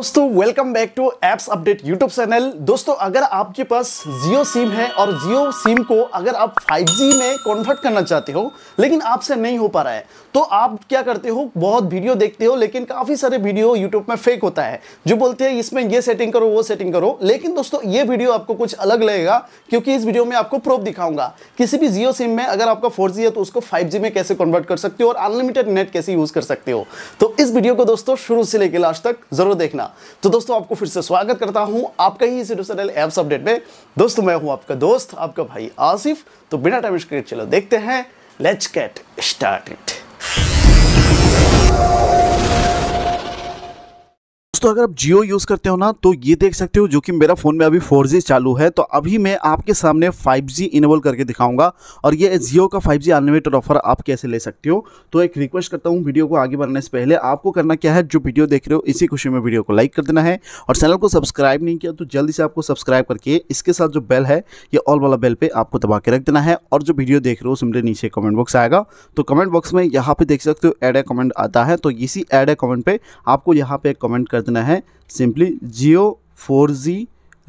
दोस्तों welcome back to apps update YouTube channel दोस्तों अगर आपके पास जियो सिम है और जियो सिम को अगर आप 5G में कन्वर्ट करना चाहते हो लेकिन आपसे नहीं हो पा रहा है तो आप क्या करते हो बहुत वीडियो देखते हो लेकिन काफ़ी सारे वीडियो यूट्यूब में फेक होता है जो बोलते हैं इसमें ये सेटिंग करो वो सेटिंग करो लेकिन दोस्तों ये वीडियो आपको कुछ अलग लगेगा क्योंकि इस वीडियो में आपको प्रूफ दिखाऊंगा किसी भी जियो सिम में अगर आपका फोर है तो उसको फाइव में कैसे कन्वर्ट कर सकते हो और अनलिमिटेड नेट कैसे यूज़ कर सकते हो तो इस वीडियो को दोस्तों शुरू से लेकर लास्ट तक जरूर देखना तो दोस्तों आपको फिर से स्वागत करता हूं आपका ही इसी एप्स अपडेट में दोस्तों मैं हूं आपका दोस्त आपका भाई आसिफ तो बिना टाइम स्क्रीन चलो देखते हैं लेट्स गेट इट दोस्तों अगर आप जियो यूज़ करते हो ना तो ये देख सकते हो जो कि मेरा फ़ोन में अभी 4G चालू है तो अभी मैं आपके सामने 5G इनेबल करके दिखाऊंगा और ये जियो का 5G जी अनलिमिटेड ऑफर आप कैसे ले सकते हो तो एक रिक्वेस्ट करता हूँ वीडियो को आगे बढ़ने से पहले आपको करना क्या है जो वीडियो देख रहे हो इसी खुशी में वीडियो को लाइक कर देना है और चैनल को सब्सक्राइब नहीं किया तो जल्दी से आपको सब्सक्राइब करके इसके साथ जो बेल है ये ऑल वाला बेल पर आपको दबा के रख देना है और जो वीडियो देख रहे हो सिमरे नीचे कमेंट बॉक्स आएगा तो कमेंट बॉक्स में यहाँ पे देख सकते हो एड ए कमेंट आता है तो इसी एड ए कमेंट पर आपको यहाँ पे कमेंट कर कितना है सिंपली जियो फोर जी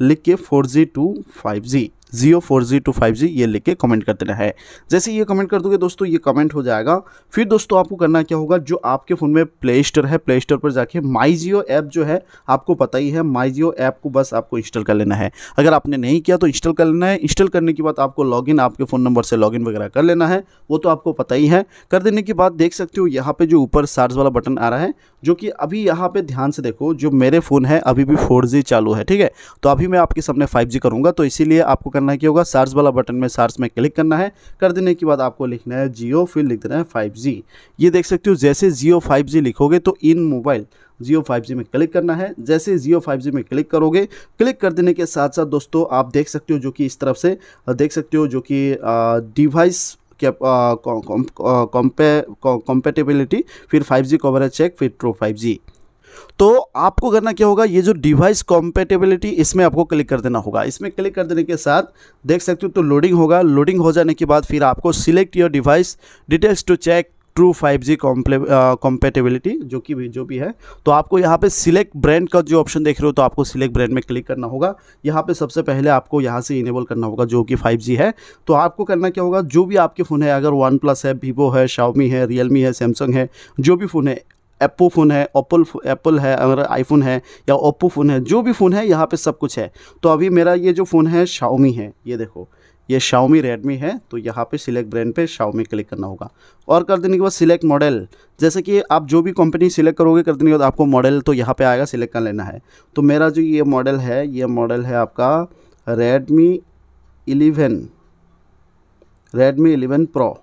लिख के four G to five G Jio four G to five G ये लिख के कमेंट करते रहे जैसे ये कमेंट कर दोगे दोस्तों ये कमेंट हो जाएगा फिर दोस्तों आपको करना क्या होगा जो आपके फ़ोन में प्ले स्टोर है प्ले स्टोर पर जाके माई जियो ऐप जो है आपको पता ही है माई जियो ऐप को बस आपको इंस्टॉल कर लेना है अगर आपने नहीं किया तो इंस्टॉल कर लेना है इंस्टॉल करने के बाद आपको इन आपके फ़ोन नंबर से इन वगैरह कर लेना है वो तो आपको पता ही है कर देने के बाद देख सकते हो यहाँ पर जो ऊपर सार्ज वाला बटन आ रहा है जो कि अभी यहाँ पर ध्यान से देखो जो मेरे फ़ोन है अभी भी फोर चालू है ठीक है तो अभी मैं आपके सामने फाइव करूंगा तो इसीलिए आपको करना क्या होगा सार्स वाला बटन में सार्स में क्लिक करना है कर देने के बाद आपको लिखना है जियो फिर लिख देना है फाइव जी ये देख सकते हो जैसे जियो फाइव जी लिखोगे तो इन मोबाइल जियो फाइव जी में क्लिक करना है जैसे जियो फाइव जी में क्लिक करोगे क्लिक कर देने के साथ साथ दोस्तों आप देख सकते हो जो कि इस तरफ से देख सकते हो जो कि डिवाइस कॉम्पेटेबिलिटी फिर 5G कवरेज चेक फिर ट्रो 5G तो आपको करना क्या होगा ये जो डिवाइस कॉम्पेटेबिलिटी इसमें आपको क्लिक कर देना होगा इसमें क्लिक कर देने के साथ देख सकते हो तो लोडिंग होगा लोडिंग हो जाने के बाद फिर आपको select your device details to check true 5G compatibility जो कि भी जो भी है तो आपको यहाँ पे सिलेक्ट ब्रांड का जो ऑप्शन देख रहे हो तो आपको सिलेक्ट ब्रांड में क्लिक करना होगा यहाँ पे सबसे पहले आपको यहाँ से इनेबल करना होगा जो कि 5G है तो आपको करना क्या होगा जो भी आपके फ़ोन है अगर वन प्लस है वीवो है शाओमी है रियलमी है सैमसंग है जो भी फ़ोन है एप्पो फ़ोन है ओप्पल एप्पल है अगर आईफोन है या ओप्पो फ़ोन है जो भी फ़ोन है यहाँ पे सब कुछ है तो अभी मेरा ये जो फ़ोन है शाओमी है ये देखो ये शाओमी रेडमी है तो यहाँ पे सिलेक्ट ब्रांड पे शाओमी क्लिक करना होगा और कर देने के बाद सिलेक्ट मॉडल जैसे कि आप जो भी कंपनी सिलेक्ट करोगे कर देने के बाद आपको मॉडल तो यहाँ पे आएगा सिलेक्ट कर लेना है तो मेरा जो ये मॉडल है ये मॉडल है आपका Redmi eleven Redmi eleven pro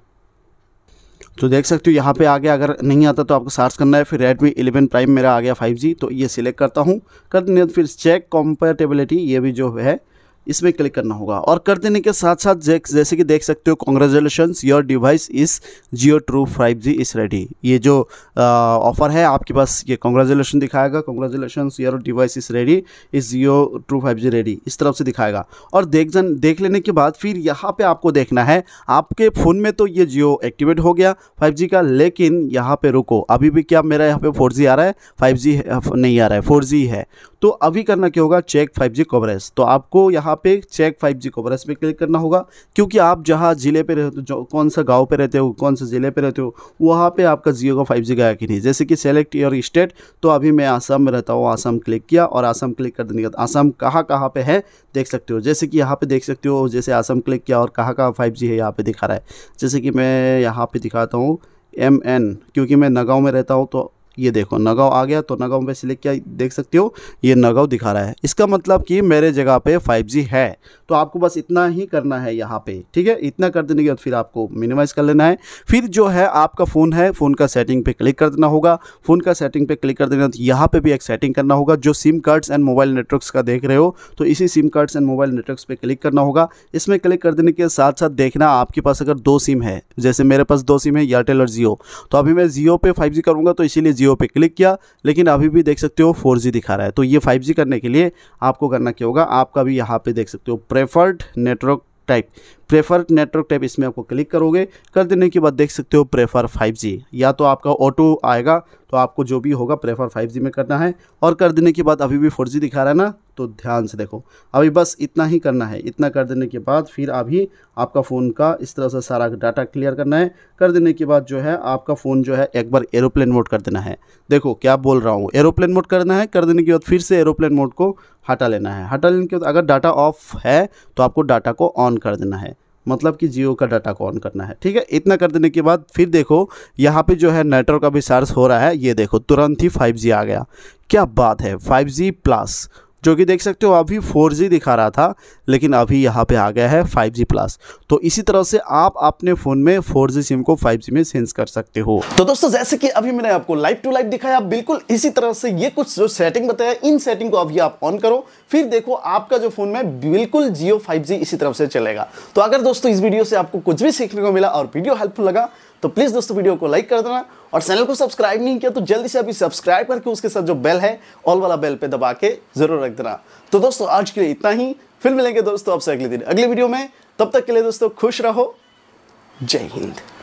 तो देख सकते हो यहाँ पे गया अगर नहीं आता तो आपको सर्च करना है फिर रेडमी एलेवन प्राइम मेरा आ गया फाइव तो ये सिलेक्ट करता हूँ कर फिर चेक कॉम्पेटेबिलिटी ये भी जो है इसमें क्लिक करना होगा और कर देने के साथ साथ जैसे कि देख सकते हो congratulation your device is Jio true five G is ready ये जो ऑफ़र है आपके पास ये कॉन्ग्रेचुलेशन दिखाएगा congratulation your device is ready is Jio true five G ready इस तरफ से दिखाएगा और देख जन देख लेने के बाद फिर यहाँ पर आपको देखना है आपके फ़ोन में तो ये जियो एक्टिवेट हो गया फाइव का लेकिन यहाँ पर रुको अभी भी क्या मेरा यहाँ पर फोर आ रहा है फाइव नहीं आ रहा है फोर है तो अभी करना क्या होगा चेक फाइव कवरेज तो आपको यहाँ यहाँ पे चेक फाइव जी कवर इस पर क्लिक करना होगा क्योंकि आप जहाँ ज़िले पे रहते हो कौन सा गाँव पे रहते हो कौन से ज़िले पे रहते हो वहाँ पे आपका जियो का फाइव जी गया कि नहीं जैसे कि सेलेक्ट योर स्टेट तो अभी मैं आसाम में रहता हूँ आसाम क्लिक किया और आसाम क्लिक कर देने के बाद आसाम कहाँ कहाँ पर है देख सकते हो जैसे कि यहाँ पर देख सकते हो जैसे आसाम क्लिक किया और कहाँ कहाँ फाइव है यहाँ पर दिखा रहा है जैसे कि मैं यहाँ पर दिखाता हूँ एम एन क्योंकि मैं नगाँव में रहता हूँ तो ये देखो नगाव आ गया तो नगाव में सिलेक्ट किया देख सकते हो ये नगाव दिखा रहा है इसका मतलब कि मेरे जगह पे 5G है तो आपको बस इतना ही करना है यहाँ पे ठीक है इतना कर देने के बाद फिर आपको मिनिमाइज़ कर लेना है फिर जो है आपका फ़ोन है फ़ोन का सेटिंग पे क्लिक कर देना होगा फ़ोन का सेटिंग पे क्लिक कर देना तो यहाँ पे भी एक सेटिंग करना होगा जो SIM cards and mobile networks का देख रहे हो तो इसी SIM cards and mobile networks पर क्लिक करना होगा इसमें क्लिक कर देने के साथ साथ देखना आपके पास अगर दो सिम है जैसे मेरे पास दो सिम है एयरटेल और जियो तो अभी मैं जियो पे फाइव जी तो इसीलिए जियो जियो पे क्लिक किया लेकिन अभी भी देख सकते हो फोर दिखा रहा है तो ये फाइव करने के लिए आपको करना क्या होगा आपका भी यहाँ पे देख सकते हो preferred network type prefer network type इसमें आपको क्लिक करोगे कर देने के बाद देख सकते हो प्रेफर 5G या तो आपका ऑटो आएगा तो आपको जो भी होगा प्रेफर 5G में करना है और कर देने के बाद अभी भी 4G दिखा रहा है ना तो ध्यान से देखो अभी बस इतना ही करना है इतना कर देने के बाद फिर अभी आपका फ़ोन का इस तरह से सारा डाटा क्लियर करना है कर देने के बाद जो है आपका फ़ोन जो है एक बार एरोप्लेन मोड कर देना है देखो क्या बोल रहा हूँ एरोप्लेन मोड करना है कर देने के बाद फिर से एरोप्लेन मोड को हटा लेना है हटा लेने के बाद अगर डाटा ऑफ है तो आपको डाटा को ऑन कर देना है मतलब कि जियो का डाटा को ऑन करना है ठीक है इतना कर देने के बाद फिर देखो यहाँ पे जो है नेटवर्क अभी सर्च हो रहा है ये देखो तुरंत ही 5G आ गया क्या बात है 5G प्लस जो कि देख सकते हो अभी 4G दिखा रहा था लेकिन अभी यहाँ पे आ गया है 5G प्लस तो इसी तरह से आप अपने फ़ोन में 4G सिम को 5G में सेंस कर सकते हो तो दोस्तों जैसे कि अभी मैंने आपको लाइव टू लाइव दिखाया बिल्कुल इसी तरह से ये कुछ जो सेटिंग बताया इन सेटिंग को अभी आप ऑन करो फिर देखो आपका जो फ़ोन में बिल्कुल जियो फाइव इसी तरह से चलेगा तो अगर दोस्तों इस वीडियो से आपको कुछ भी सीखने को मिला और वीडियो हेल्पफुल लगा तो प्लीज़ दोस्तों वीडियो को लाइक कर देना और चैनल को सब्सक्राइब नहीं किया तो जल्दी से अभी सब्सक्राइब करके उसके साथ जो बेल है ऑल वाला बेल पे दबा के जरूर रख देना तो दोस्तों आज के लिए इतना ही फिर मिलेंगे दोस्तों आपसे अगले दिन अगले वीडियो में तब तक के लिए दोस्तों खुश रहो जय हिंद